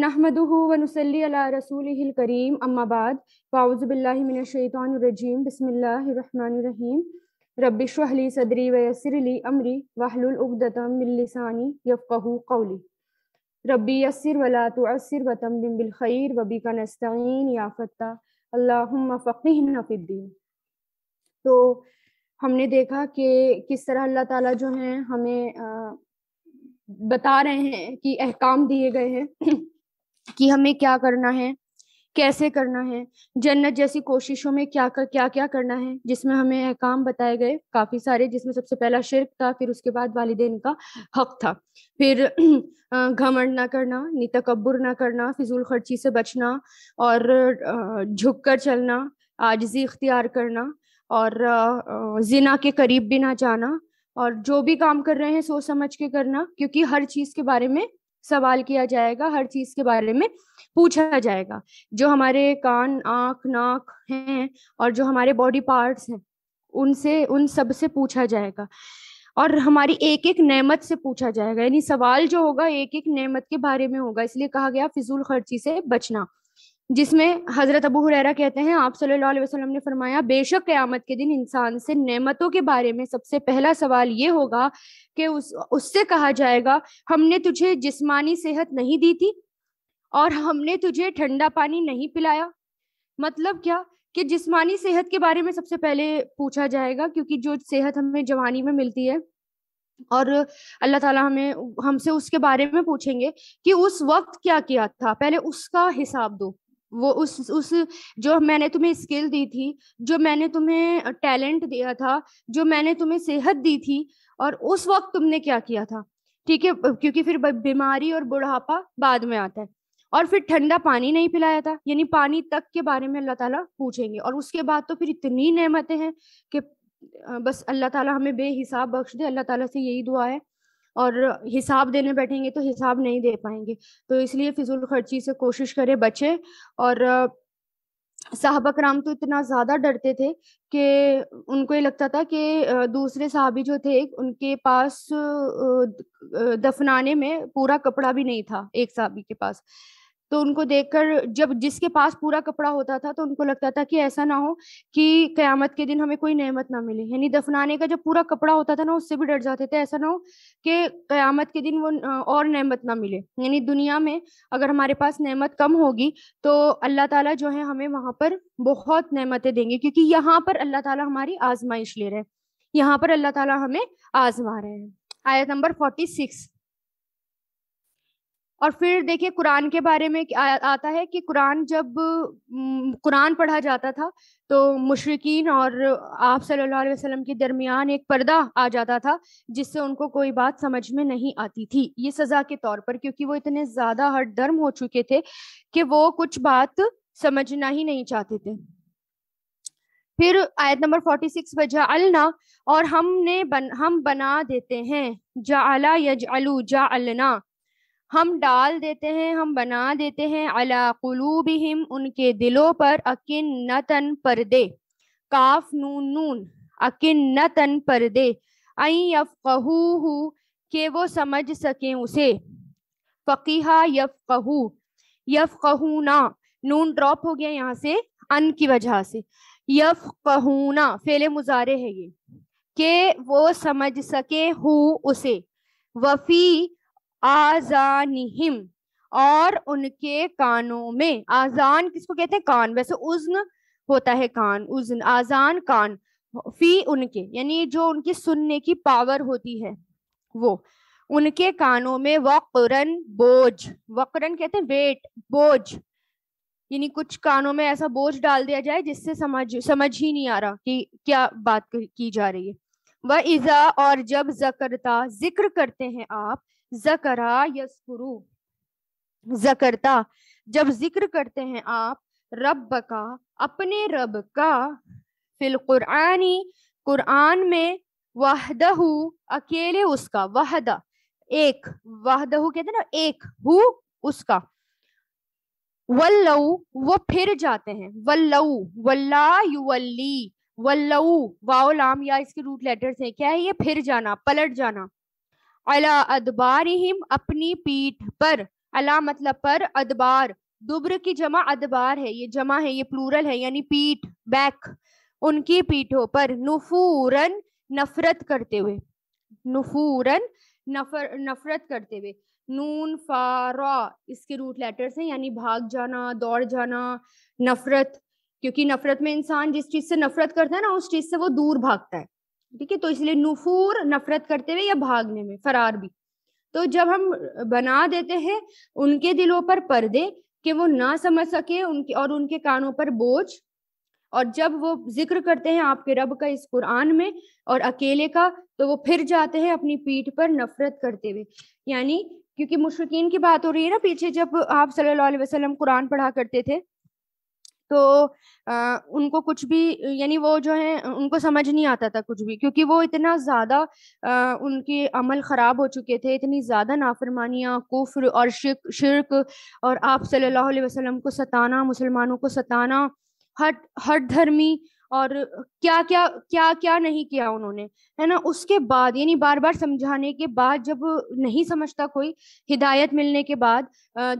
नहमदूवनसली करीम अम्माबादी पाउज़बिल्लिमिनशैतरजीम वबी का नस्तीन याफ़ता तो हमने देखा कि किस तरह अल्लाह ताला जो हैं हमें बता रहे हैं कि अहकाम दिए गए हैं कि हमें क्या करना है कैसे करना है जन्नत जैसी कोशिशों में क्या कर, क्या क्या करना है जिसमें हमें अहकाम बताए गए काफ़ी सारे जिसमें सबसे पहला शिरक था फिर उसके बाद वालदेन का हक था फिर घमंड ना करना तकबर ना करना फिजूल खर्ची से बचना और झुक कर चलना आजजी इख्तियार करना और जिना के करीब भी ना जाना और जो भी काम कर रहे हैं सोच समझ के करना क्योंकि हर चीज़ के बारे में सवाल किया जाएगा हर चीज के बारे में पूछा जाएगा जो हमारे कान आंख नाक हैं और जो हमारे बॉडी पार्ट्स हैं उनसे उन सब से पूछा जाएगा और हमारी एक एक नेमत से पूछा जाएगा यानी सवाल जो होगा एक एक नेमत के बारे में होगा इसलिए कहा गया फिजूल खर्ची से बचना जिसमें हजरत अबू हुरैरा कहते हैं आप सल्लल्लाहु अलैहि वसल्लम ने फरमाया बेशक क़यामत के दिन इंसान से नेमतों के बारे में सबसे पहला सवाल ये होगा कि उस उससे कहा जाएगा हमने तुझे जिस्मानी सेहत नहीं दी थी और हमने तुझे ठंडा पानी नहीं पिलाया मतलब क्या कि जिस्मानी सेहत के बारे में सबसे पहले पूछा जाएगा क्योंकि जो सेहत हमें जवानी में मिलती है और अल्लाह ताला हमें हमसे उसके बारे में पूछेंगे कि उस वक्त क्या किया था पहले उसका हिसाब दो वो उस उस जो मैंने तुम्हें स्किल दी थी जो मैंने तुम्हें टैलेंट दिया था जो मैंने तुम्हें सेहत दी थी और उस वक्त तुमने क्या किया था ठीक है क्योंकि फिर बीमारी और बुढ़ापा बाद में आता है और फिर ठंडा पानी नहीं पिलाया था यानी पानी तक के बारे में अल्लाह ताला पूछेंगे और उसके बाद तो फिर इतनी नेमतें हैं कि बस अल्लाह ताला हमें बेहिसाब बख्श दे अल्लाह ताला से यही दुआ है और हिसाब देने बैठेंगे तो हिसाब नहीं दे पाएंगे तो इसलिए फिजूल खर्ची से कोशिश करें बचे और साहबा राम तो इतना ज़्यादा डरते थे कि उनको ये लगता था कि दूसरे साहबी जो थे उनके पास दफनाने में पूरा कपड़ा भी नहीं था एक साहबी के पास तो उनको देखकर जब जिसके पास पूरा कपड़ा होता था तो उनको लगता था कि ऐसा ना हो कि कयामत के दिन हमें कोई नेमत ना मिले यानी दफनाने का जब पूरा कपड़ा होता था ना उससे भी डर जाते थे ऐसा ना हो कि कयामत के दिन वो और नेमत ना मिले यानी दुनिया में अगर हमारे पास नेमत कम होगी तो अल्लाह ताला जो है हमें वहां पर बहुत नेमतें देंगे क्योंकि यहाँ पर अल्लाह ताला हमारी आजमाइश ले रहे हैं यहाँ पर अल्लाह ताला हमें आजमा रहे हैं आयत नंबर फोर्टी सिक्स और फिर देखिए कुरान के बारे में आ, आता है कि कुरान जब कुरान पढ़ा जाता था तो मुशरकिन और आप सल्लल्लाहु अलैहि वसल्लम के दरमियान एक पर्दा आ जाता था जिससे उनको कोई बात समझ में नहीं आती थी ये सजा के तौर पर क्योंकि वो इतने ज्यादा हट धर्म हो चुके थे कि वो कुछ बात समझना ही नहीं चाहते थे फिर आयत नंबर 46 सिक्स वजह अलना और हमने बन, हम बना देते हैं जा अला यज अलू जा अलना हम डाल देते हैं हम बना देते हैं अला कलूबहिम उनके दिलों पर अकिन न तन पर दे काफ नून नून अकिन न तन पर दे के वो समझ सकें उसे फ़कीहा यफ़हू ना नून ड्रॉप हो गया यहाँ से अन की वजह से ना फेले मुजारे है ये के वो समझ सके हु उसे वफ़ी आजानिहिम और उनके कानों में आजान किसको कहते हैं कान वैसे उज्न होता है कान उज्न आजान कान फी उनके यानी जो उनकी सुनने की पावर होती है वो उनके कानों में वक्रन बोझ वक्रन कहते हैं वेट बोझ यानी कुछ कानों में ऐसा बोझ डाल दिया जाए जिससे समझ समझ ही नहीं आ रहा कि क्या बात की जा रही है वह ईजा और जब जकरता जिक्र करते हैं आप जकरा यसकुरु जकरता जब जिक्र करते हैं आप रब का अपने रब का फिल कुरानी कुरान में वहदहू अकेले उसका वहदा एक वहदहू कहते ना एक हु उसका वल्लऊ वो फिर जाते हैं वल्लऊ वल्ला युवल्ली वल्लऊ वाओ लाम या इसके रूट लेटर्स हैं क्या है ये फिर जाना पलट जाना अला अदबारहिम अपनी पीठ पर अला मतलब पर अदबार दुब्र की जमा अदबार है ये जमा है ये प्लूरल है यानी पीठ बैक उनकी पीठों पर नफूरन नफरत करते हुए नफूरन नफर नफरत करते हुए नून फारा इसके रूट लेटर्स हैं यानी भाग जाना दौड़ जाना नफरत क्योंकि नफरत में इंसान जिस चीज से नफरत करता है ना उस चीज से वो दूर भागता है ठीक है तो इसलिए नफूर नफरत करते हुए या भागने में फरार भी तो जब हम बना देते हैं उनके दिलों पर पर्दे कि वो ना समझ सके उनके और उनके कानों पर बोझ और जब वो जिक्र करते हैं आपके रब का इस कुरान में और अकेले का तो वो फिर जाते हैं अपनी पीठ पर नफरत करते हुए यानी क्योंकि मुश्किन की बात हो रही है ना पीछे जब आप सल्लल्लाहु अलैहि वसल्लम कुरान पढ़ा करते थे तो आ, उनको कुछ भी यानी वो जो है उनको समझ नहीं आता था कुछ भी क्योंकि वो इतना ज़्यादा उनके अमल ख़राब हो चुके थे इतनी ज़्यादा नाफरमानियाँ कुफ्र और शिक शिरक और आप सल्लल्लाहु अलैहि वसल्लम को सताना मुसलमानों को सताना हर हर धर्मी और क्या क्या क्या क्या नहीं किया उन्होंने है ना उसके बाद यानी बार बार समझाने के बाद जब नहीं समझता कोई हिदायत मिलने के बाद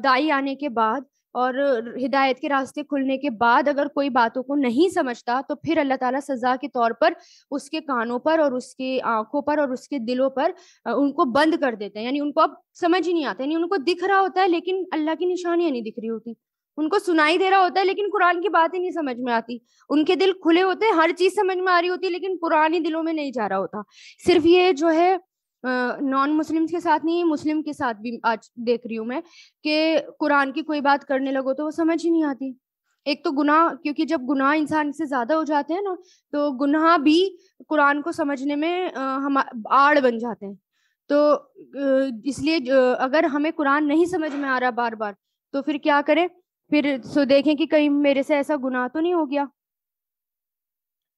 दाई आने के बाद और हिदायत के रास्ते खुलने के बाद अगर कोई बातों को नहीं समझता तो फिर अल्लाह ताला सजा के तौर पर उसके कानों पर और उसके आंखों पर और उसके दिलों पर उनको बंद कर देते हैं यानी उनको अब समझ ही नहीं आता यानी उनको दिख रहा होता है लेकिन अल्लाह की निशानियां नहीं दिख रही होती उनको सुनाई दे रहा होता है लेकिन कुरान की बात ही नहीं समझ में आती उनके दिल खुले होते हैं हर चीज समझ में आ रही होती है लेकिन कुरान ही दिलों में नहीं जा रहा होता सिर्फ ये जो है नॉन मुस्लिम्स के साथ नहीं मुस्लिम के साथ भी आज देख रही हूँ मैं कि कुरान की कोई बात करने लगो तो वो समझ ही नहीं आती एक तो गुनाह क्योंकि जब गुनाह इंसान से ज्यादा हो जाते हैं ना तो गुनाह भी कुरान को समझने में हम आड़ बन जाते हैं तो इसलिए अगर हमें कुरान नहीं समझ में आ रहा बार बार तो फिर क्या करें फिर सो देखें कि कहीं मेरे से ऐसा गुनाह तो नहीं हो गया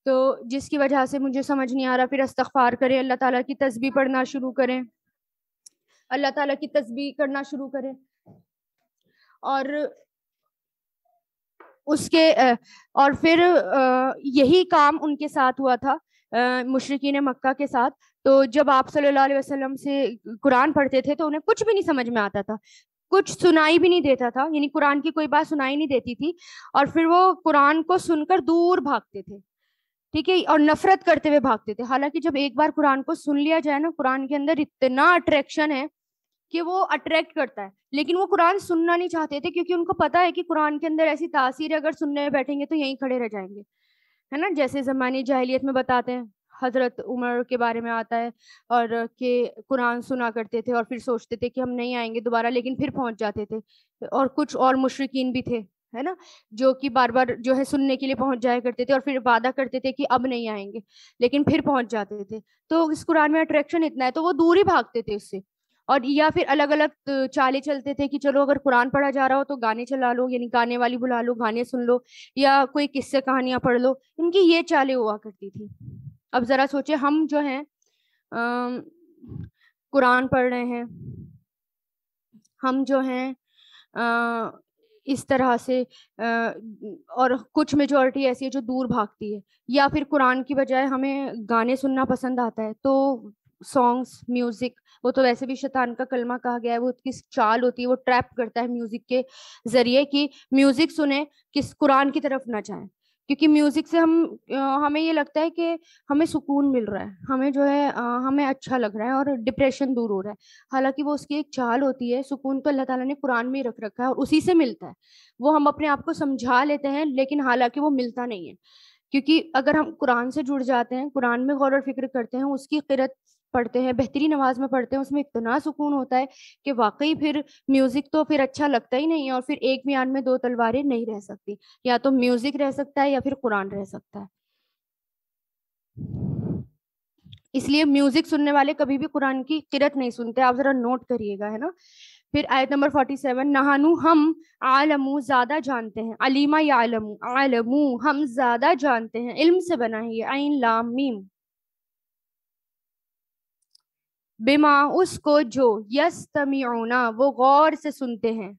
तो जिसकी वजह से मुझे समझ नहीं आ रहा फिर अस्तफ़ार करें अल्लाह ताला की तस्बी पढ़ना शुरू करें अल्लाह ताला की तस्बी करना शुरू करें और उसके और फिर यही काम उनके साथ हुआ था मुशरकिन मक्का के साथ तो जब आप सल्लल्लाहु अलैहि वसल्लम से कुरान पढ़ते थे तो उन्हें कुछ भी नहीं समझ में आता था कुछ सुनाई भी नहीं देता था यानी कुरान की कोई बात सुनाई नहीं देती थी और फिर वो कुरान को सुनकर दूर भागते थे ठीक है और नफरत करते हुए भागते थे हालांकि जब एक बार कुरान को सुन लिया जाए ना कुरान के अंदर इतना अट्रैक्शन है कि वो अट्रैक्ट करता है लेकिन वो कुरान सुनना नहीं चाहते थे क्योंकि उनको पता है कि कुरान के अंदर ऐसी तासीर अगर सुनने बैठेंगे तो यहीं खड़े रह जाएंगे है ना जैसे जमानी जाहिलियत में बताते हैं हजरत उमर के बारे में आता है और के कुरान सुना करते थे और फिर सोचते थे कि हम नहीं आएंगे दोबारा लेकिन फिर पहुंच जाते थे और कुछ और मुशरकिन भी थे है ना जो कि बार बार जो है सुनने के लिए पहुंच जाया करते थे और फिर वादा करते थे कि अब नहीं आएंगे लेकिन फिर पहुंच जाते थे तो इस कुरान में अट्रैक्शन इतना है तो वो दूर ही भागते थे उससे और या फिर अलग अलग चाले चलते थे कि चलो अगर कुरान पढ़ा जा रहा हो तो गाने चला लो यानी गाने वाली बुला लो गाने सुन लो या कोई किस्से कहानियां पढ़ लो इनकी ये चाले हुआ करती थी अब जरा सोचे हम जो है कुरान पढ़ रहे हैं हम जो हैं इस तरह से और कुछ मेजोरिटी ऐसी है जो दूर भागती है या फिर कुरान की बजाय हमें गाने सुनना पसंद आता है तो सॉन्ग्स म्यूजिक वो तो वैसे भी शैतान का कलमा कहा गया है वो किस चाल होती है वो ट्रैप करता है म्यूजिक के जरिए कि म्यूजिक सुने किस कुरान की तरफ ना जाए क्योंकि म्यूजिक से हम हमें ये लगता है कि हमें सुकून मिल रहा है हमें जो है हमें अच्छा लग रहा है और डिप्रेशन दूर हो रहा है हालांकि वो उसकी एक चाल होती है सुकून तो अल्लाह ताला ने कुरान में ही रख रखा है और उसी से मिलता है वो हम अपने आप को समझा लेते हैं लेकिन हालांकि वो मिलता नहीं है क्योंकि अगर हम कुरान से जुड़ जाते हैं कुरान में गौर और फिक्र करते हैं उसकी किरत पढ़ते हैं बेहतरीन आवाज़ में पढ़ते हैं उसमें इतना सुकून होता है कि वाकई फिर म्यूज़िक तो फिर अच्छा लगता ही नहीं है और फिर एक म्यान में दो तलवारें नहीं रह सकती या तो म्यूज़िक रह सकता है या फिर कुरान रह सकता है इसलिए म्यूजिक सुनने वाले कभी भी कुरान की किरत नहीं सुनते आप जरा नोट करिएगा है ना फिर आयत नंबर फोर्टी सेवन नहानू हम आलमू ज्यादा जानते हैं अलीमा या आलमू आलमू हम ज्यादा जानते हैं इल्म से बना है ये आइन लाम मीम बिमा उसको जो यस तमीना वो गौर से सुनते हैं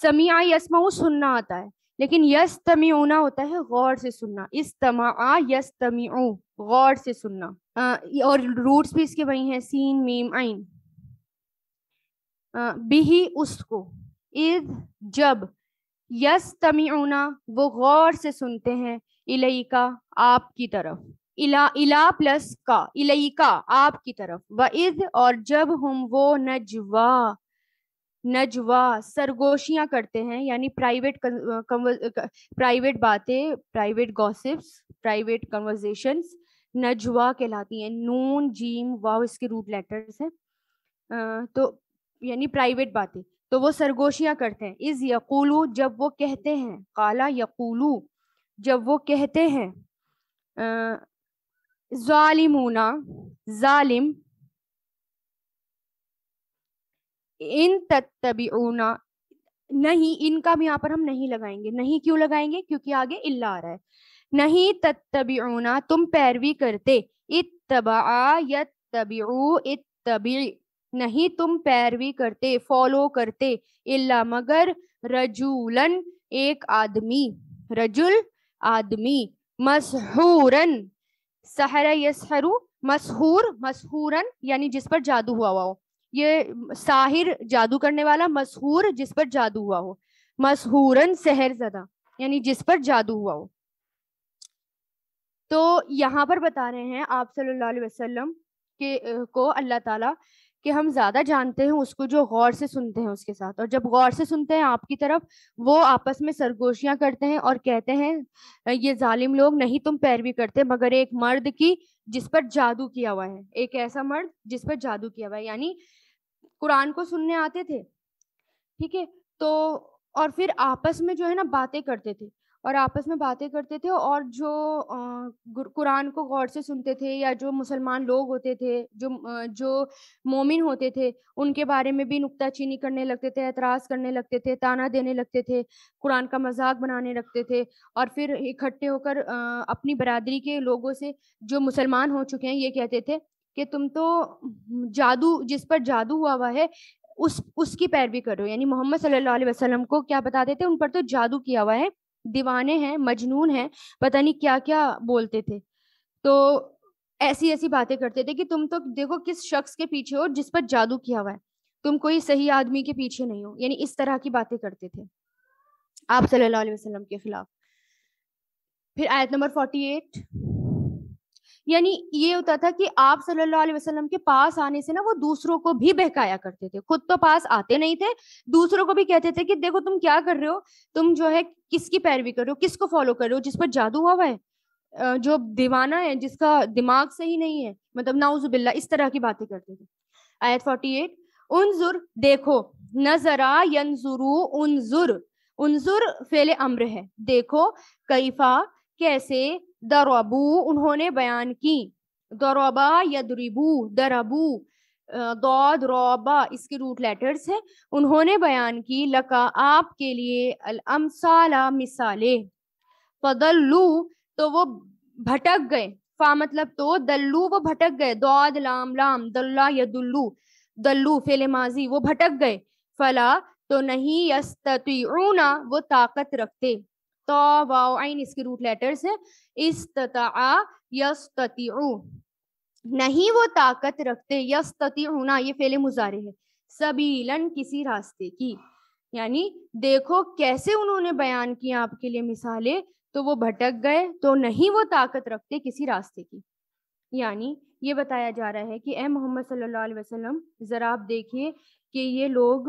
समिया यसमा सुनना आता है लेकिन यस तमीना होता है गौर से सुनना इस तमा यस तमी गौर से सुनना आ, और रूट्स भी इसके वही हैं सीन मीम आइन बिही उसको इद जब यस तमीना वो गौर से सुनते हैं इलई का आपकी तरफ इला इला प्लस का इलईका आपकी तरफ व इज और जब हम वो नजवा नजवा सरगोशियां करते हैं यानी प्राइवेट प्राइवेट बातें प्राइवेट गॉसिप्स प्राइवेट कन्वर्जेशन नजवा कहलाती हैं नून जीम वाव इसके रूट लेटर्स हैं तो यानी प्राइवेट बातें तो वो सरगोशियां करते हैं इज यकूलू जब वो कहते हैं काला यकूलू जब वो कहते हैं जालिमूना जालिम इन तत्तबीना नहीं इनका भी यहाँ पर हम नहीं लगाएंगे नहीं क्यों लगाएंगे क्योंकि आगे इल्ला आ रहा है नहीं ऊना तुम पैरवी करते इतबा यतबीऊ इतबी नहीं तुम पैरवी करते फॉलो करते इल्ला मगर रजूलन एक आदमी रजुल आदमी मशहूरन सहरा यसहरु मशहूर मशहूरन यानी जिस पर जादू हुआ हुआ हो ये साहिर जादू करने वाला मशहूर जिस पर जादू हुआ हो मशहूरन जदा यानी जिस पर जादू हुआ हो तो यहाँ पर बता रहे हैं आप सल्लल्लाहु अलैहि वसल्लम के को अल्लाह ताला कि हम ज्यादा जानते हैं उसको जो गौर से सुनते हैं उसके साथ और जब गौर से सुनते हैं आपकी तरफ वो आपस में सरगोशियां करते हैं और कहते हैं ये जालिम लोग नहीं तुम पैरवी करते मगर एक मर्द की जिस पर जादू किया हुआ है एक ऐसा मर्द जिस पर जादू किया हुआ है यानी कुरान को सुनने आते थे ठीक है तो और फिर आपस में जो है ना बातें करते थे और आपस में बातें करते थे और जो कुरान को गौर से सुनते थे या जो मुसलमान लोग होते थे जो जो मोमिन होते थे उनके बारे में भी नुकताचीनी करने लगते थे एतराज़ करने लगते थे ताना देने लगते थे कुरान का मजाक बनाने लगते थे और फिर इकट्ठे होकर अपनी बरदरी के लोगों से जो मुसलमान हो चुके हैं ये कहते थे कि तुम तो जादू जिस पर जादू हुआ हुआ है उस उसकी पैरवी करो यानी मोहम्मद सल्लल्लाहु अलैहि वसल्लम को क्या बताते थे उन पर तो जादू किया हुआ है दीवाने हैं मजनून हैं पता नहीं क्या क्या बोलते थे तो ऐसी ऐसी बातें करते थे कि तुम तो देखो किस शख्स के पीछे हो जिस पर जादू किया हुआ है तुम कोई सही आदमी के पीछे नहीं हो यानी इस तरह की बातें करते थे आप सल्लल्लाहु अलैहि वसल्लम के खिलाफ फिर आयत नंबर फोर्टी एट यानी ये होता था कि आप सल्लल्लाहु अलैहि वसल्लम के पास आने से ना वो दूसरों को भी बहकाया करते थे खुद तो पास आते नहीं थे दूसरों को भी कहते थे कि देखो तुम क्या कर रहे हो तुम जो है किसकी पैरवी कर रहे हो किसको फॉलो कर रहे हो जिस पर जादू हुआ हुआ है जो दीवाना है जिसका दिमाग सही नहीं है मतलब नाउजुबिल्ला इस तरह की बातें करते थे आयत फोर्टी 48 उनजुर देखो नजरा यनजुरु उनजुर उनजुर फेले अम्र है देखो कैफा कैसे दरबू उन्होंने बयान की दरबा यदरिबू दरबू दौद रोबा इसके रूट लेटर्स हैं उन्होंने बयान की लका आपके लिए अलअमसाला मिसाले फदल्लू तो, तो वो भटक गए फा मतलब तो दल्लू वो भटक गए दौद लाम लाम दल्ला दुल्लू दल्लू फेले माजी वो भटक गए फला तो नहीं यस्तूना वो ताकत रखते इसके रूट लेटर्स है इस्तता नहीं वो ताकत रखते ना ये फेले मुजारे है सबीलन किसी रास्ते की यानी देखो कैसे उन्होंने बयान किया आपके लिए मिसाले तो वो भटक गए तो नहीं वो ताकत रखते किसी रास्ते की यानी ये बताया जा रहा है कि ए मोहम्मद सल्लल्लाहु अलैहि वसल्लम ज़रा आप देखिए कि ये लोग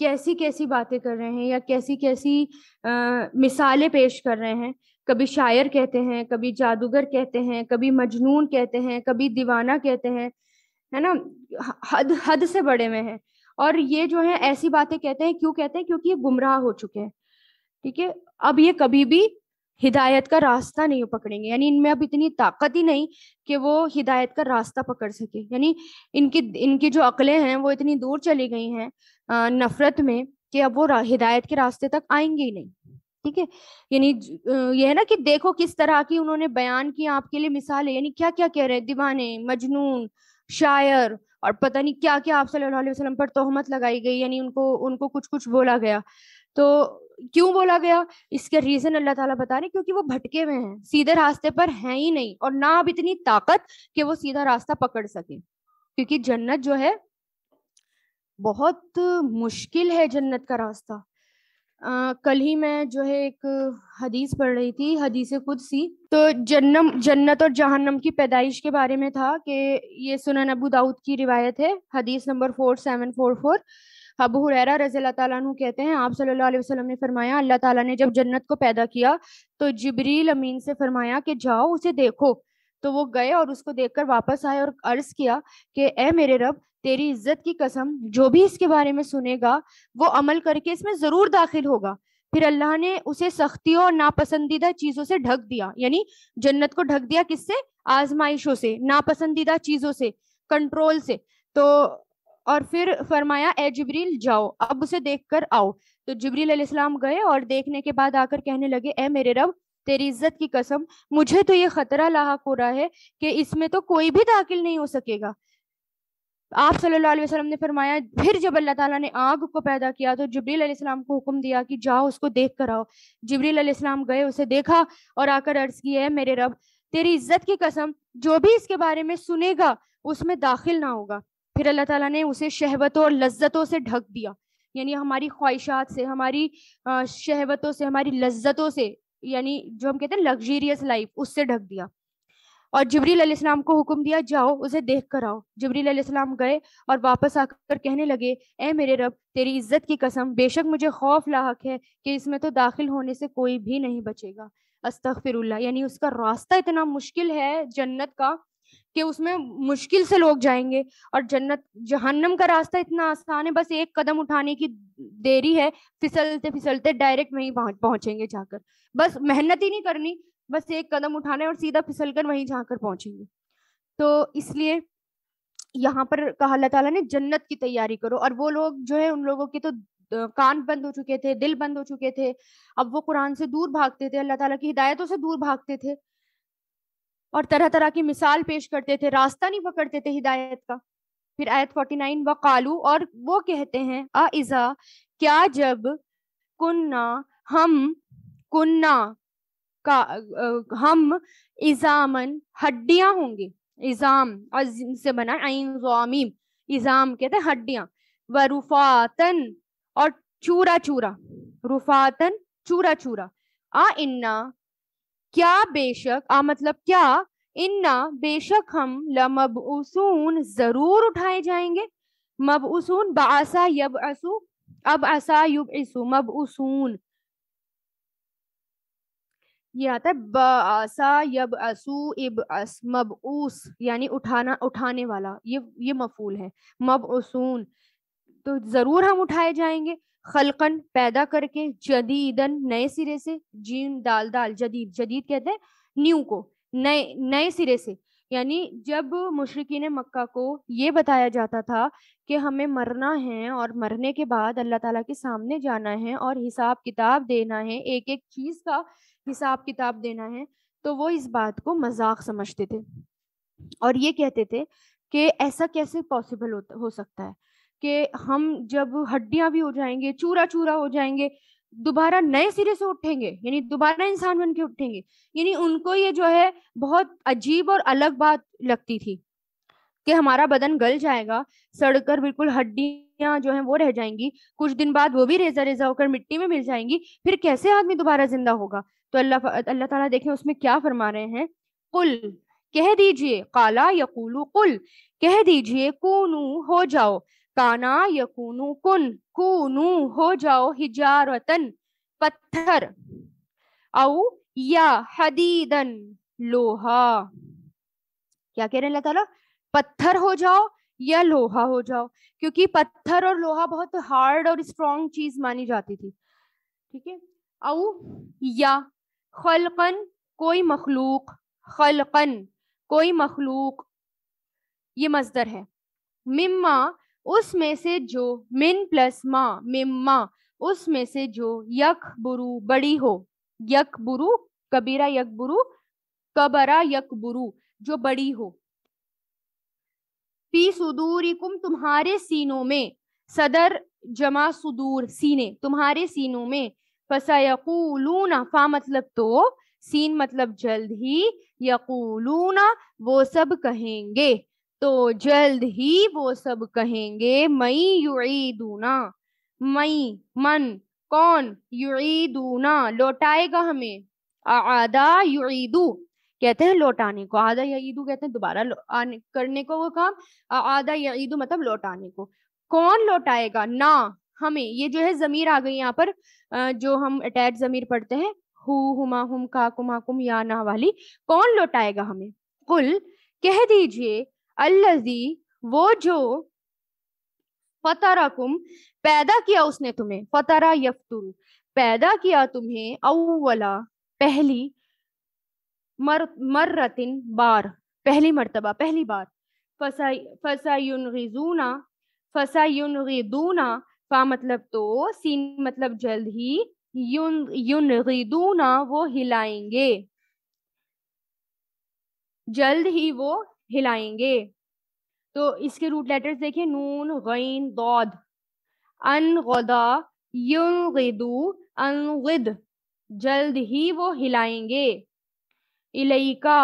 कैसी कैसी बातें कर रहे हैं या कैसी कैसी आ, मिसालें पेश कर रहे हैं कभी शायर कहते हैं कभी जादूगर कहते हैं कभी मजनून कहते हैं कभी दीवाना कहते हैं है ना हद हद से बड़े में हैं और ये जो है ऐसी बातें कहते हैं क्यों कहते हैं क्योंकि ये गुमराह हो चुके हैं ठीक है अब ये कभी भी हिदायत का रास्ता नहीं पकड़ेंगे यानी इनमें अब इतनी ताकत ही नहीं कि वो हिदायत का रास्ता पकड़ सके यानी इनकी इनकी जो अकलें हैं वो इतनी दूर चली गई हैं नफरत में कि अब वो हिदायत के रास्ते तक आएंगे ही नहीं ठीक है यानी यह है ना कि देखो किस तरह की उन्होंने बयान की आपके लिए मिसाल यानी क्या क्या कह रहे हैं दीवाने मजनून शायर और पता नहीं क्या क्या आप सल्लल्लाहु अलैहि वसल्लम पर तोहमत लगाई गई यानी उनको उनको कुछ कुछ बोला गया तो क्यों बोला गया इसके रीजन अल्लाह ताला बता रहे क्योंकि वो भटके हुए हैं सीधे रास्ते पर है ही नहीं और ना अब इतनी ताकत कि वो सीधा रास्ता पकड़ सके क्योंकि जन्नत जो है बहुत मुश्किल है जन्नत का रास्ता आ, कल ही मैं जो है एक हदीस पढ़ रही थी हदीस सी तो जन्म जन्नत और जहन्नम की पैदाइश के बारे में था कि ये सुनन अबू दाऊद की रिवायत है हदीस number four seven four four Abu Huraira रजी अल्लाह तु कहते हैं आप सल्लल्लाहु अलैहि वसल्लम ने फरमाया अल्लाह ताला ने जब जन्नत को पैदा किया तो जबरील अमीन से फरमाया कि जाओ उसे देखो तो वो गए और उसको देखकर वापस आए और अर्ज किया कि ए मेरे रब तेरी इज्जत की कसम जो भी इसके बारे में सुनेगा वो अमल करके इसमें जरूर दाखिल होगा फिर अल्लाह ने उसे सख्तियों और नापसंदीदा चीजों से ढक दिया यानी जन्नत को ढक दिया किससे आजमाइशों से नापसंदीदा चीजों से कंट्रोल से तो और फिर फरमाया ए जबरील जाओ अब उसे देख कर आओ तो जबरील अलैहिस्सलाम गए और देखने के बाद आकर कहने लगे ए मेरे रब तेरी इज्जत की कसम मुझे तो ये खतरा लाक हो रहा है कि इसमें तो कोई भी दाखिल नहीं हो सकेगा आप सल्लल्लाहु अलैहि वसल्लम ने फरमाया फिर जब अल्लाह ताला ने आग को पैदा किया तो जबरील अलैहिस्सलाम को हुक्म दिया कि जाओ उसको देख कर आओ जबरील अलैहिस्सलाम गए उसे देखा और आकर अर्ज किया है मेरे रब तेरी इज्जत की कसम जो भी इसके बारे में सुनेगा उसमें दाखिल ना होगा फिर अल्लाह ताला ने उसे शहवतों और लज्जतों से ढक दिया यानी हमारी ख्वाहिशात से हमारी शहवतों से हमारी लज्जतों से यानी जो हम कहते हैं लग्जीरियस लाइफ उससे ढक दिया और जबरील अलैहिस्सलाम को हुक्म दिया जाओ उसे देख कर आओ जबरील अलैहिस्सलाम गए और वापस आकर कहने लगे ए मेरे रब तेरी इज्जत की कसम बेशक मुझे खौफ लाक है कि इसमें तो दाखिल होने से कोई भी नहीं बचेगा अस्तफिरल्ला यानी उसका रास्ता इतना मुश्किल है जन्नत का कि उसमें मुश्किल से लोग जाएंगे और जन्नत जहन्नम का रास्ता इतना आसान है बस एक कदम उठाने की देरी है फिसलते फिसलते डायरेक्ट वहीं पहुंचेंगे जाकर बस मेहनत ही नहीं करनी बस एक कदम उठाने और सीधा फिसल कर वहीं जाकर पहुंचेंगे तो इसलिए यहाँ पर कहा अल्लाह ताला ने जन्नत की तैयारी करो और वो लोग जो है उन लोगों के तो कान बंद हो चुके थे दिल बंद हो चुके थे अब वो कुरान से दूर भागते थे अल्लाह ताला की हिदायतों से दूर भागते थे और तरह तरह की मिसाल पेश करते थे रास्ता नहीं पकड़ते थे हिदायत का फिर आयत 49 व कालू और वो कहते हैं आइजा क्या जब कुन्ना हम कुन्ना का हम इजामन हड्डियां होंगे इजाम अजीम से बना आइन इजाम कहते हैं हड्डियां व रुफातन और चूरा चूरा रुफातन चूरा चूरा आ इन्ना क्या बेशक आ मतलब क्या इन्ना बेशक हम लमबसून जरूर उठाए जाएंगे मबसून बासा यब असू अब असा युब इसू उसून ये आता है बासा यब असू इब अस मब उस यानी उठाना उठाने वाला ये ये मफूल है मब उसून तो जरूर हम उठाए जाएंगे खलकन पैदा करके जदीदन नए सिरे से जीन दाल दाल जदीद जदीद कहते हैं न्यू को नए नए सिरे से यानी जब मुशरकिन मक्का को ये बताया जाता था कि हमें मरना है और मरने के बाद अल्लाह ताला के सामने जाना है और हिसाब किताब देना है एक एक चीज़ का हिसाब किताब देना है तो वो इस बात को मजाक समझते थे और ये कहते थे कि ऐसा कैसे पॉसिबल हो, हो सकता है कि हम जब हड्डियां भी हो जाएंगे चूरा चूरा हो जाएंगे दोबारा नए सिरे से उठेंगे यानी दोबारा इंसान बन के उठेंगे यानी उनको ये जो है बहुत अजीब और अलग बात लगती थी कि हमारा बदन गल जाएगा सड़कर बिल्कुल हड्डियां जो है वो रह जाएंगी कुछ दिन बाद वो भी रेजा रेजा होकर मिट्टी में मिल जाएंगी फिर कैसे आदमी दोबारा जिंदा होगा तो अल्लाह अल्लाह ताला देखें उसमें क्या फरमा रहे हैं कुल कह दीजिए काला यकूलू कुल कह दीजिए कूनू हो जाओ काना यकूनु कुन कूनु हो जाओ हिजारतन पत्थर औ या हदीदन लोहा क्या कह रहे हैं अल्लाह पत्थर हो जाओ या लोहा हो जाओ क्योंकि पत्थर और लोहा बहुत हार्ड और स्ट्रॉन्ग चीज मानी जाती थी ठीक है औ या खलकन कोई मखलूक खलकन कोई मखलूक ये मजदर है मिम्मा उसमें से जो मिन प्लस माँ मा उसमें से जो यक बुरु बड़ी हो यक बुरु कबीरा यक बुरु कबरा यक बुरु जो बड़ी हो फी सुदूरिकुम तुम्हारे सीनों में सदर जमा सुदूर सीने तुम्हारे सीनों में यकूलूना फा मतलब तो सीन मतलब जल्द ही यकूलूना वो सब कहेंगे तो जल्द ही वो सब कहेंगे मई युदूना मई मन कौन युईदूना लौटाएगा हमें आदा युदू कहते हैं लौटाने को आधा या ईदू कहते हैं दोबारा आने करने को वो काम आधा या ईदू मतलब लौटाने को कौन लौटाएगा ना हमें ये जो है जमीर आ गई यहाँ पर जो हम अटैच जमीर पढ़ते हैं हु हुमा हुम का कुमा कुम या ना वाली कौन लौटाएगा हमें कुल कह दीजिए अल्लाजी वो जो फतरा कुम पैदा किया उसने तुम्हें फतरा यफ्तुरु पैदा किया तुम्हें अव्वला पहली मर मर्रतिन बार पहली मर्तबा पहली बार फसा फसायुनगिजूना फसायुनगिदूना फा मतलब तो सीन मतलब जल्द ही युन युनगिदूना वो हिलाएंगे जल्द ही वो हिलाएंगे तो इसके रूट लेटर्स देखिए नून गैन दौद अन गदा युगिदु जल्द ही वो हिलाएंगे इलेका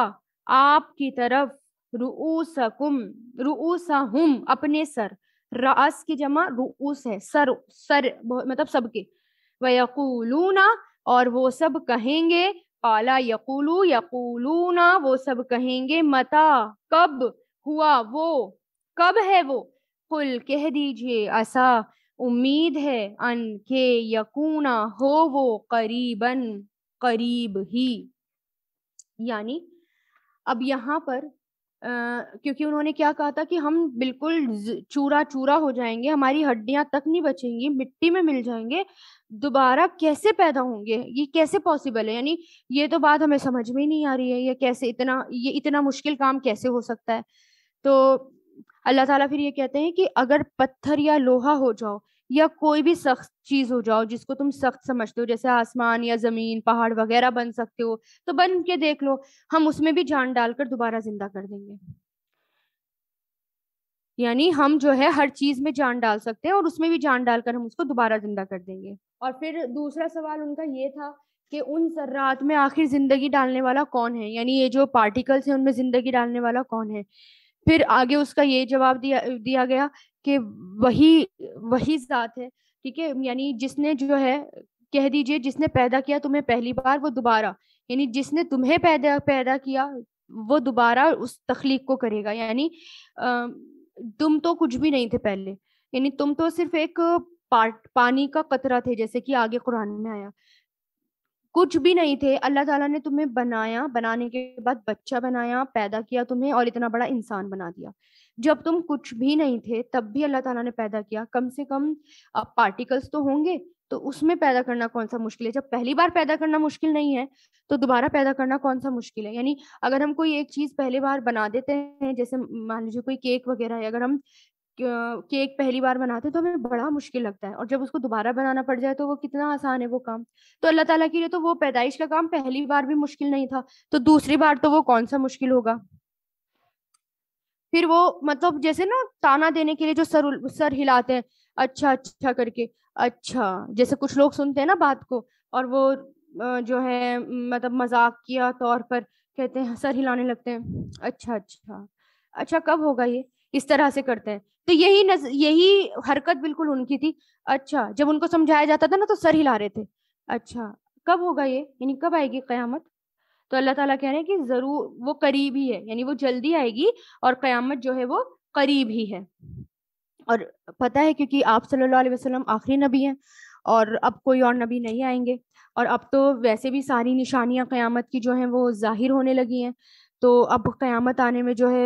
आपकी तरफ रुसकुम रुसहुम अपने सर रास की जमा रुस है सर सर मतलब सबके वयकूलूना और वो सब कहेंगे काला यकूलू ना वो सब कहेंगे मता कब हुआ वो कब है वो कुल कह दीजिए असा उम्मीद है अन के यकूना हो वो करीबन करीब ही यानी अब यहाँ पर आ, क्योंकि उन्होंने क्या कहा था कि हम बिल्कुल चूरा चूरा हो जाएंगे हमारी हड्डियां तक नहीं बचेंगी मिट्टी में मिल जाएंगे दोबारा कैसे पैदा होंगे ये कैसे पॉसिबल है यानी ये तो बात हमें समझ में नहीं आ रही है ये कैसे इतना ये इतना मुश्किल काम कैसे हो सकता है तो अल्लाह ताला फिर ये कहते हैं कि अगर पत्थर या लोहा हो जाओ या कोई भी सख्त चीज हो जाओ जिसको तुम सख्त समझते हो जैसे आसमान या जमीन पहाड़ वगैरह बन सकते हो तो बन के देख लो हम उसमें भी जान डालकर दोबारा जिंदा कर देंगे यानी हम जो है हर चीज में जान डाल सकते हैं और उसमें भी जान डालकर हम उसको दोबारा जिंदा कर देंगे और फिर दूसरा सवाल उनका ये था कि उन जर्रात में आखिर जिंदगी डालने वाला कौन है यानी ये जो पार्टिकल्स हैं उनमें जिंदगी डालने वाला कौन है फिर आगे उसका ये जवाब दिया दिया गया कि वही वही जात है ठीक है यानी जिसने जो है कह दीजिए जिसने पैदा किया तुम्हें पहली बार वो दोबारा यानी जिसने तुम्हें पैदा पैदा किया वो दोबारा उस तख्लीक को करेगा यानी तुम तो कुछ भी नहीं थे पहले यानी तुम तो सिर्फ एक पानी का कतरा थे जैसे कि आगे कुरान में आया कुछ भी नहीं थे अल्लाह ताला ने तुम्हें बनाया बनाने के बाद बच्चा बनाया पैदा किया तुम्हें और इतना बड़ा इंसान बना दिया जब तुम कुछ भी नहीं थे तब भी अल्लाह ताला ने पैदा किया कम से कम पार्टिकल्स तो होंगे तो उसमें पैदा करना कौन सा मुश्किल है जब पहली बार पैदा करना मुश्किल नहीं है तो दोबारा पैदा करना कौन सा मुश्किल है यानी अगर हम कोई एक चीज पहली बार बना देते हैं जैसे मान लीजिए कोई केक वगैरह है अगर हम केक पहली बार बनाते हैं तो हमें बड़ा मुश्किल लगता है और जब उसको दोबारा बनाना पड़ जाए तो वो कितना आसान है वो काम तो अल्लाह ताला के लिए तो वो पैदाइश का काम पहली बार भी मुश्किल नहीं था तो दूसरी बार तो वो कौन सा मुश्किल होगा फिर वो मतलब जैसे ना ताना देने के लिए जो सर सर हिलाते हैं अच्छा अच्छा करके अच्छा जैसे कुछ लोग सुनते हैं ना बात को और वो जो है मतलब मजाक किया तौर पर कहते हैं सर हिलाने लगते हैं अच्छा अच्छा अच्छा कब होगा ये इस तरह से करते हैं तो यही नज, यही हरकत बिल्कुल उनकी थी अच्छा जब उनको समझाया जाता था ना तो सर हिला रहे थे अच्छा कब होगा ये यानी कब आएगी कयामत तो अल्लाह ताला कह रहे हैं कि जरूर वो करीब ही है यानी वो जल्दी आएगी और कयामत जो है वो करीब ही है और पता है क्योंकि आप सल्लल्लाहु अलैहि वसल्लम आखिरी नबी हैं और अब कोई और नबी नहीं आएंगे और अब तो वैसे भी सारी निशानियां क़यामत की जो हैं वो ज़ाहिर होने लगी हैं तो अब क़यामत आने में जो है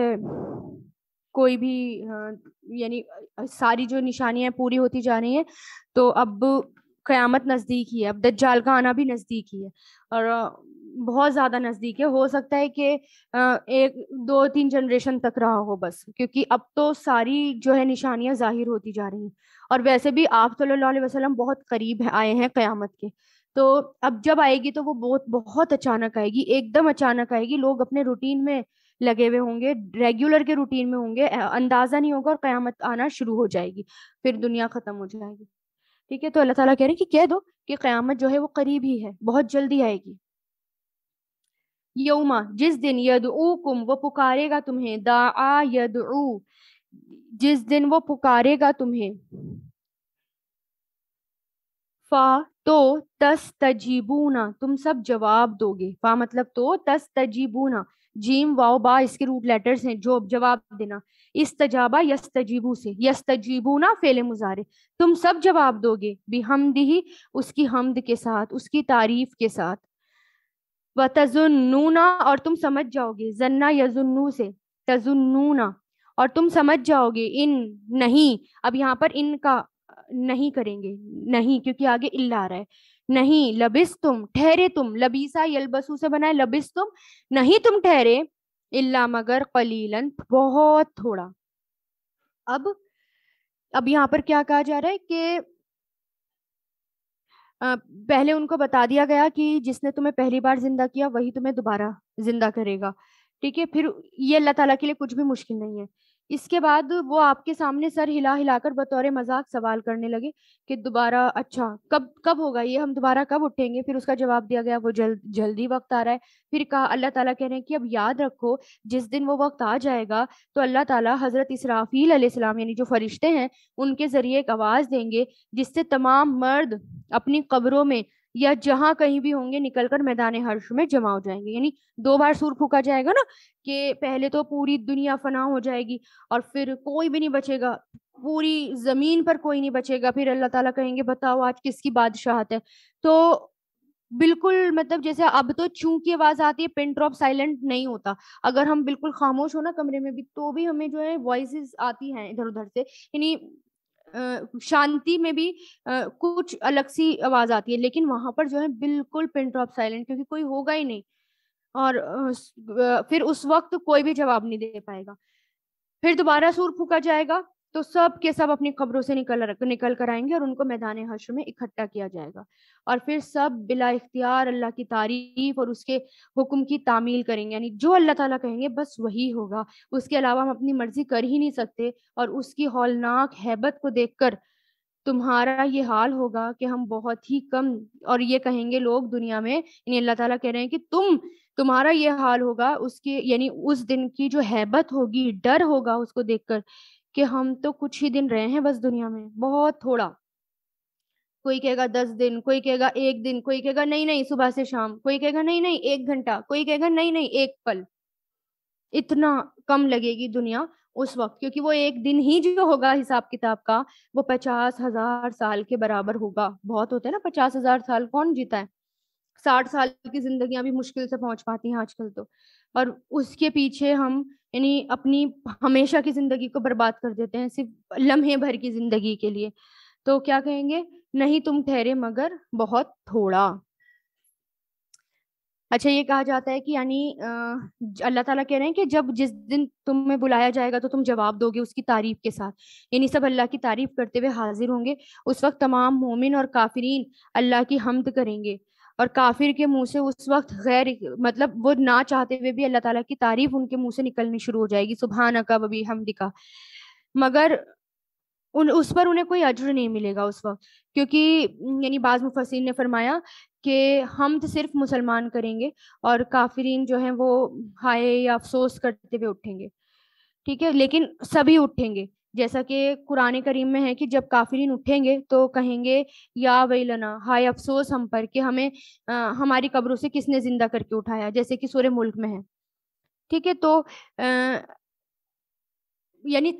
कोई भी यानी सारी जो निशानियां पूरी होती जा रही हैं तो अब क़यामत नज़दीक ही है अब दज्जाल का आना भी नज़दीक ही है और बहुत ज़्यादा नज़दीक है हो सकता है कि एक दो तीन जनरेशन तक रहा हो बस क्योंकि अब तो सारी जो है निशानियां जाहिर होती जा रही हैं और वैसे भी आप सल्लल्लाहु अलैहि वसल्लम बहुत करीब है, आए हैं क़यामत के तो अब जब आएगी तो वो बहुत बहुत अचानक आएगी एकदम अचानक आएगी लोग अपने रूटीन में लगे हुए होंगे रेगुलर के रूटीन में होंगे अंदाजा नहीं होगा और कयामत आना शुरू हो जाएगी फिर दुनिया खत्म हो जाएगी ठीक है तो अल्लाह ताला कह रहे हैं कि कह दो कि कयामत जो है वो करीब ही है बहुत जल्दी आएगी यौमा जिस दिन यदुकुम वो पुकारेगा तुम्हें दा आ यदु जिस दिन वो पुकारेगा तुम्हें फा तो तस तजीबूना तुम सब जवाब दोगे फा मतलब तो तस तजीबूना जीम वाओ बा इसके रूट लेटर्स हैं जो जवाब देना इस तजाबा यस तजीबू से यस तजीबू ना फेले मुजारे तुम सब जवाब दोगे हम ही उसकी हमद के साथ उसकी तारीफ के साथ व तजुन्नूना और तुम समझ जाओगे जन्ना यजुन्नू से तजुन्नूना और तुम समझ जाओगे इन नहीं अब यहाँ पर इनका नहीं करेंगे नहीं क्योंकि आगे इल्ला आ रहा है नहीं लबिस तुम ठहरे तुम लबीसा यलबसु से बना है लबिस तुम नहीं तुम ठहरे इल्ला मगर कलीलन बहुत थोड़ा अब अब यहाँ पर क्या कहा जा रहा है कि पहले उनको बता दिया गया कि जिसने तुम्हें पहली बार जिंदा किया वही तुम्हें दोबारा जिंदा करेगा ठीक है फिर ये अल्लाह ताला के लिए कुछ भी मुश्किल नहीं है इसके बाद वो आपके सामने सर हिला हिलाकर बतौर मजाक सवाल करने लगे कि दोबारा अच्छा कब कब होगा ये हम दोबारा कब उठेंगे फिर उसका जवाब दिया गया वो जल्द जल्दी वक्त आ रहा है फिर कहा अल्लाह ताला कह रहे हैं कि अब याद रखो जिस दिन वो वक्त आ जाएगा तो अल्लाह ताला हज़रत इसराफील अलैहिस्सलाम यानी जो फरिश्ते हैं उनके ज़रिए एक आवाज़ देंगे जिससे तमाम मर्द अपनी कब्रों में या जहां कहीं भी होंगे निकलकर मैदान हर्ष में जमा हो जाएंगे यानी दो बार सूर फूका जाएगा ना कि पहले तो पूरी दुनिया फना हो जाएगी और फिर कोई भी नहीं बचेगा पूरी जमीन पर कोई नहीं बचेगा फिर अल्लाह ताला कहेंगे बताओ आज किसकी बादशाहत है तो बिल्कुल मतलब जैसे अब तो चूं की आवाज आती है पिन ड्रॉप साइलेंट नहीं होता अगर हम बिल्कुल खामोश हो ना कमरे में भी तो भी हमें जो है वॉइस आती हैं इधर उधर से यानी शांति में भी कुछ अलग सी आवाज आती है लेकिन वहां पर जो है बिल्कुल पिन ड्रॉप साइलेंट क्योंकि कोई होगा ही नहीं और फिर उस वक्त कोई भी जवाब नहीं दे पाएगा फिर दोबारा सूर फूका जाएगा तो सब के सब अपनी ख़बरों से निकल निकल कर आएंगे और उनको मैदान हश्र में इकट्ठा किया जाएगा और फिर सब बिला इख्तियार अल्लाह की तारीफ और उसके हुक्म की तामील करेंगे यानी जो अल्लाह ताला कहेंगे बस वही होगा उसके अलावा हम अपनी मर्जी कर ही नहीं सकते और उसकी हौलनाक हैबत को कर तुम्हारा ये हाल होगा कि हम बहुत ही कम और ये कहेंगे लोग दुनिया में यानी अल्लाह ताला कह रहे हैं कि तुम तुम्हारा ये हाल होगा उसके यानी उस दिन की जो हैबत होगी डर होगा उसको देखकर कि हम तो कुछ ही दिन रहे हैं बस दुनिया में बहुत थोड़ा कोई कहेगा दस दिन कोई कहेगा एक दिन कोई कहेगा नहीं नहीं सुबह से शाम कोई कहेगा नहीं नहीं एक घंटा कोई कहेगा नहीं नहीं एक पल इतना कम लगेगी दुनिया उस वक्त क्योंकि वो एक दिन ही जो होगा हिसाब किताब का वो पचास हजार साल के बराबर होगा बहुत होते हैं ना पचास हजार साल कौन जीता है साठ साल की जिंदगी भी मुश्किल से पहुंच पाती हैं आजकल तो और उसके पीछे हम यानी अपनी हमेशा की जिंदगी को बर्बाद कर देते हैं सिर्फ लम्हे भर की जिंदगी के लिए तो क्या कहेंगे नहीं तुम ठहरे मगर बहुत थोड़ा अच्छा ये कहा जाता है कि यानी अल्लाह ताला कह रहे हैं कि जब जिस दिन तुम्हें बुलाया जाएगा तो तुम जवाब दोगे उसकी तारीफ के साथ यानी सब अल्लाह की तारीफ करते हुए हाजिर होंगे उस वक्त तमाम मोमिन और काफरीन अल्लाह की हमद करेंगे और काफिर के मुंह से उस वक्त गैर मतलब वो ना चाहते हुए भी अल्लाह ताला की तारीफ उनके मुंह से निकलनी शुरू हो जाएगी नका अकब अभी दिखा मगर उन उस पर उन्हें कोई अजर नहीं मिलेगा उस वक्त क्योंकि यानी बाज मुफसिन ने फरमाया कि हम तो सिर्फ मुसलमान करेंगे और काफरीन जो है वो हाय या अफसोस करते हुए उठेंगे ठीक है लेकिन सभी उठेंगे जैसा कि कुरान करीम में है कि जब काफिरिन उठेंगे तो कहेंगे या वही लना हाय अफसोस हम पर कि हमें आ, हमारी कब्रों से किसने ज़िंदा करके उठाया जैसे कि सूर्य मुल्क में है ठीक है तो यानी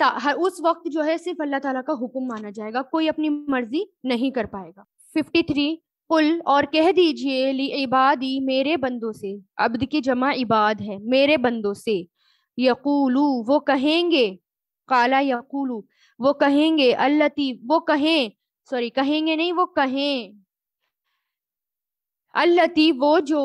उस वक्त जो है सिर्फ अल्लाह ताला का हुक्म माना जाएगा कोई अपनी मर्जी नहीं कर पाएगा फिफ्टी थ्री कुल और कह दीजिए ली इबादी मेरे बंदों से अब्द की जमा इबाद है मेरे बंदों से यकूलू वो कहेंगे काला यकूलू वो कहेंगे अल्लती वो कहें सॉरी कहेंगे नहीं वो कहें अल्लती वो जो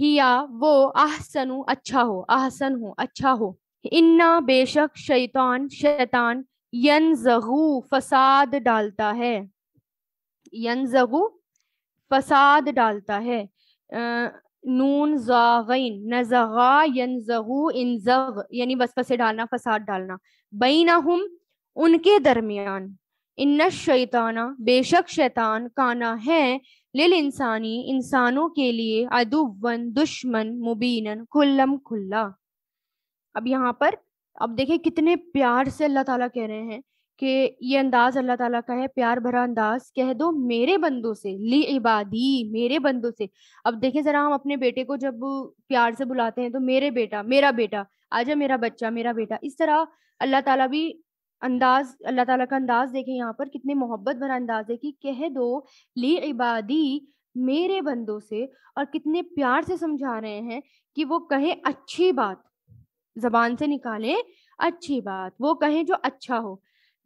हिया वो आहसनु अच्छा हो आहसन हो अच्छा हो इन्ना बेशक शैतान शैतान यनजगू फसाद डालता है यनजगू फसाद डालता है नून जागैन नजगा यानी बस पसे डालना फसाद डालना बैना हम उनके दरमियान इन शैताना बेशक शैतान काना है लिल इंसानी इंसानों के लिए अदुवन दुश्मन मुबीनन खुल्लम खुल्ला अब यहाँ पर अब देखे कितने प्यार से अल्लाह ताला कह रहे हैं कि ये अंदाज अल्लाह ताला का है प्यार भरा अंदाज कह दो मेरे बंदों से ली इबादी मेरे बंदों से अब देखें जरा हम अपने बेटे को जब प्यार से बुलाते हैं तो मेरे बेटा मेरा बेटा आजा मेरा बच्चा मेरा बेटा इस तरह अल्लाह ताला भी अंदाज अल्लाह ताला का अंदाज देखें यहाँ पर कितने मोहब्बत भरा अंदाज है कि कह दो ली इबादी मेरे बंदों से और कितने प्यार से समझा रहे हैं कि वो कहे अच्छी बात जबान से निकाले अच्छी बात वो कहे जो अच्छा हो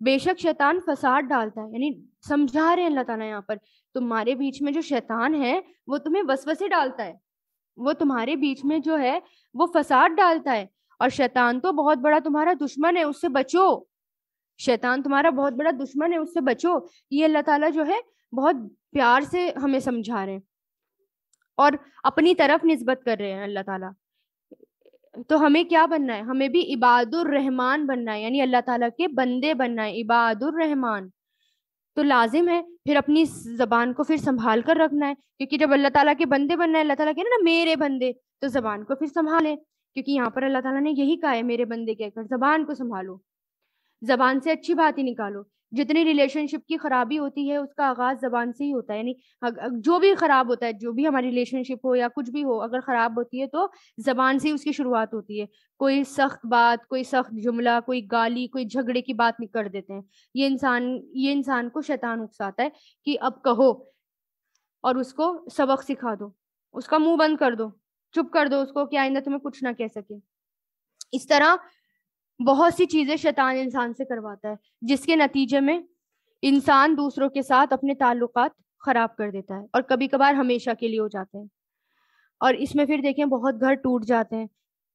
बेशक शैतान फसाद डालता है यानी समझा रहे हैं अल्लाह ताला यहाँ पर तुम्हारे बीच में जो शैतान है वो तुम्हें वसवसे डालता है वो तुम्हारे बीच में जो है वो फसाद डालता है और शैतान तो बहुत बड़ा तुम्हारा दुश्मन है उससे बचो शैतान तुम्हारा बहुत बड़ा दुश्मन है उससे बचो ये अल्लाह ताला जो है बहुत प्यार से हमें समझा रहे हैं और अपनी तरफ निस्बत कर रहे हैं अल्लाह ताला तो हमें क्या बनना है हमें भी इबादुर रहमान बनना है यानी अल्लाह ताला के बंदे बनना है इबादुर रहमान तो लाजिम है फिर अपनी जबान को फिर संभाल कर रखना है क्योंकि जब अल्लाह ताला के बंदे बनना है अल्लाह ताला कहना ना मेरे बंदे तो जबान को फिर संभाले क्योंकि यहाँ पर अल्लाह ताला ने यही कहा है मेरे बंदे कहकर जबान को संभालो जबान से अच्छी बात ही निकालो जितनी रिलेशनशिप की खराबी होती है उसका आगाज जबान से ही होता है यानी जो भी खराब होता है जो भी हमारी रिलेशनशिप हो या कुछ भी हो अगर खराब होती है तो जबान से ही उसकी शुरुआत होती है कोई सख्त बात कोई सख्त जुमला कोई गाली कोई झगड़े की बात नहीं कर देते हैं ये इंसान ये इंसान को शैतान उकसाता है कि अब कहो और उसको सबक सिखा दो उसका मुंह बंद कर दो चुप कर दो उसको कि आइंदा तुम्हें कुछ ना कह सके इस तरह बहुत सी चीजें शैतान इंसान से करवाता है जिसके नतीजे में इंसान दूसरों के साथ अपने ताल्लुक खराब कर देता है और कभी कभार हमेशा के लिए हो जाते हैं और इसमें फिर देखें बहुत घर टूट जाते हैं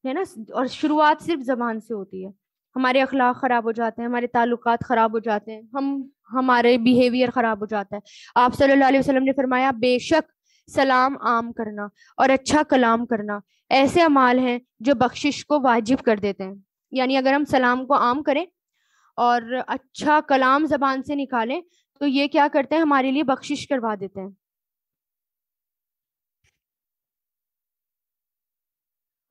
है ना और शुरुआत सिर्फ जबान से होती है हमारे अखलाक ख़राब हो जाते हैं हमारे ताल्लुक ख़राब हो जाते हैं हम हमारे बिहेवियर ख़राब हो जाता है आप सल्लल्लाहु अलैहि वसल्लम ने फरमाया बेशक सलाम आम करना और अच्छा कलाम करना ऐसे अमाल हैं जो बख्शिश को वाजिब कर देते हैं यानी अगर हम सलाम को आम करें और अच्छा कलाम जबान से निकालें तो ये क्या करते हैं हमारे लिए बख्शिश करवा देते हैं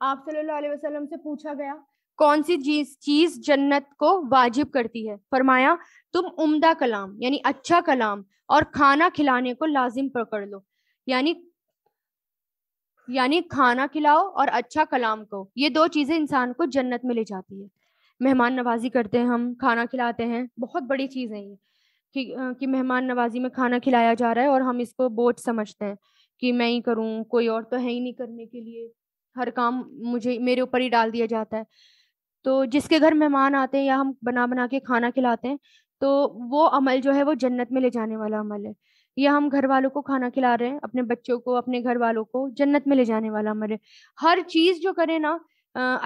आप सल्लल्लाहु अलैहि वसल्लम से पूछा गया कौन सी चीज चीज जन्नत को वाजिब करती है फरमाया तुम उम्दा कलाम यानी अच्छा कलाम और खाना खिलाने को लाजिम पकड़ लो यानी यानी खाना खिलाओ और अच्छा कलाम को ये दो चीज़ें इंसान को जन्नत में ले जाती है मेहमान नवाजी करते हैं हम खाना खिलाते हैं बहुत बड़ी चीज़ है ये कि कि मेहमान नवाजी में खाना खिलाया जा रहा है और हम इसको बोझ समझते हैं कि मैं ही करूँ कोई और तो है ही नहीं करने के लिए हर काम मुझे मेरे ऊपर ही डाल दिया जाता है तो जिसके घर मेहमान आते हैं या हम बना बना के खाना खिलाते हैं तो वो अमल जो है वो जन्नत में ले जाने वाला अमल है या हम घर वालों को खाना खिला रहे हैं अपने बच्चों को अपने घर वालों को जन्नत में ले जाने वाला हमारे हर चीज जो करें ना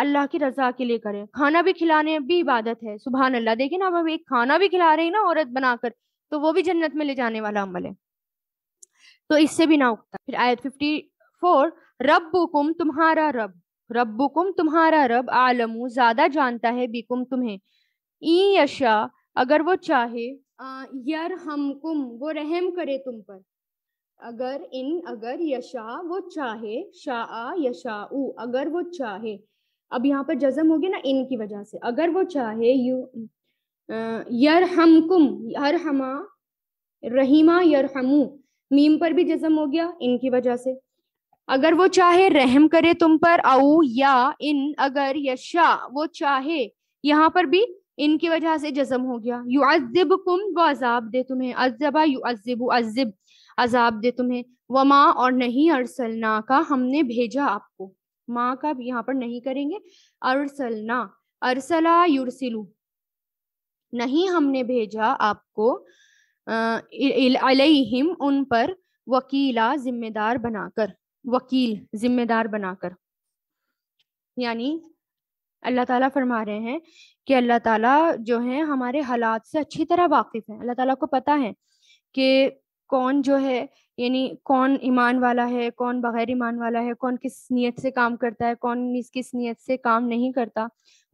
अल्लाह की रजा के लिए करें खाना भी खिलाने भी इबादत है सुबह अल्लाह देखे ना हम एक खाना भी खिला रहे हैं ना औरत बनाकर तो वो भी जन्नत में ले जाने वाला अमल है तो इससे भी ना उगता फिर आयत फिफ्टी फोर रबुकुम तुम्हारा रब रब तुम्हारा रब आलमू ज्यादा जानता है बिकुम तुम्हें ई यशा अगर वो चाहे यर हमकुम वो रहम करे तुम पर अगर इन अगर यशा वो चाहे शाह उ अगर वो चाहे अब यहाँ पर जजम हो गया ना इन की वजह से अगर वो चाहे यू यर हमकुम यर हमा रहीमा यरहमू मीम पर भी जजम हो गया इनकी वजह से अगर वो चाहे रहम करे तुम पर आऊ या इन अगर यशा वो चाहे यहाँ पर भी इनकी वजह से जज्म हो गया यू अजिब कुम व अजाब दे तुम्हें अजबा यू अजिब अजिब अजाब दे तुम्हें व माँ और नहीं अरसलना का हमने भेजा आपको माँ का यहाँ पर नहीं करेंगे अरसलना अरसला युरसिलू नहीं हमने भेजा आपको अलहिम उन पर वकीला जिम्मेदार बनाकर वकील जिम्मेदार बनाकर यानी अल्लाह ताला फरमा रहे हैं कि अल्लाह ताला जो है हमारे हालात से अच्छी तरह वाकिफ़ है अल्लाह ताला को पता है कि कौन जो है यानी कौन ईमान वाला है कौन बगैर ईमान वाला है कौन किस नीयत से काम करता है कौन किस नीयत से काम नहीं करता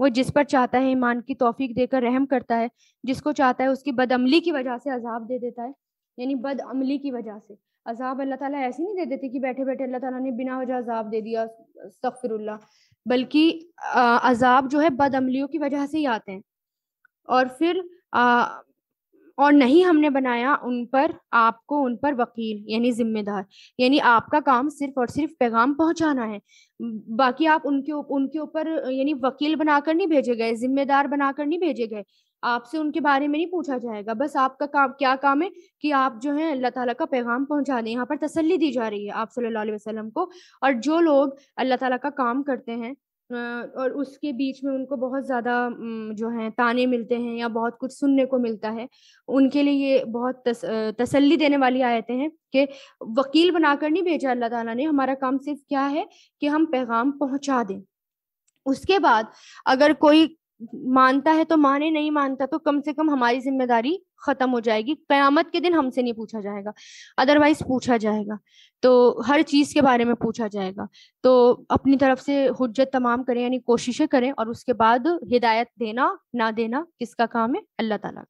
वो जिस पर चाहता है ईमान की तोफीक देकर रहम करता है जिसको चाहता है उसकी बदअमली की वजह से अजाब दे देता है यानी बदअमली की वजह से अजाब अल्लाह ताला ऐसे नहीं दे देते कि बैठे बैठे अल्लाह ताला ने बिना वजह अजाब दे दिया सफ़िरल्ला बल्कि अजाब जो है बदअमलियों की वजह से ही आते हैं और फिर आ, और नहीं हमने बनाया उन पर आपको उन पर वकील यानी जिम्मेदार यानी आपका काम सिर्फ और सिर्फ पैगाम पहुंचाना है बाकी आप उनके उनके ऊपर यानी वकील बनाकर नहीं भेजे गए जिम्मेदार बनाकर नहीं भेजे गए आपसे उनके बारे में नहीं पूछा जाएगा बस आपका काम क्या काम है कि आप जो है अल्लाह ताला का पैगाम पहुंचा दें यहाँ पर तसल्ली दी जा रही है आप सल्लल्लाहु अलैहि वसल्लम को और जो लोग अल्लाह ताला का काम करते हैं और उसके बीच में उनको बहुत ज़्यादा जो है ताने मिलते हैं या बहुत कुछ सुनने को मिलता है उनके लिए ये बहुत तस, तसल्ली देने वाली आयतें हैं कि वकील बनाकर नहीं भेजा अल्लाह ताला ने हमारा काम सिर्फ क्या है कि हम पैगाम पहुंचा दें उसके बाद अगर कोई मानता है तो माने नहीं मानता तो कम से कम हमारी जिम्मेदारी खत्म हो जाएगी कयामत के दिन हमसे नहीं पूछा जाएगा अदरवाइज पूछा जाएगा तो हर चीज के बारे में पूछा जाएगा तो अपनी तरफ से हजत तमाम करें यानी कोशिशें करें और उसके बाद हिदायत देना ना देना किसका काम है अल्लाह ताला का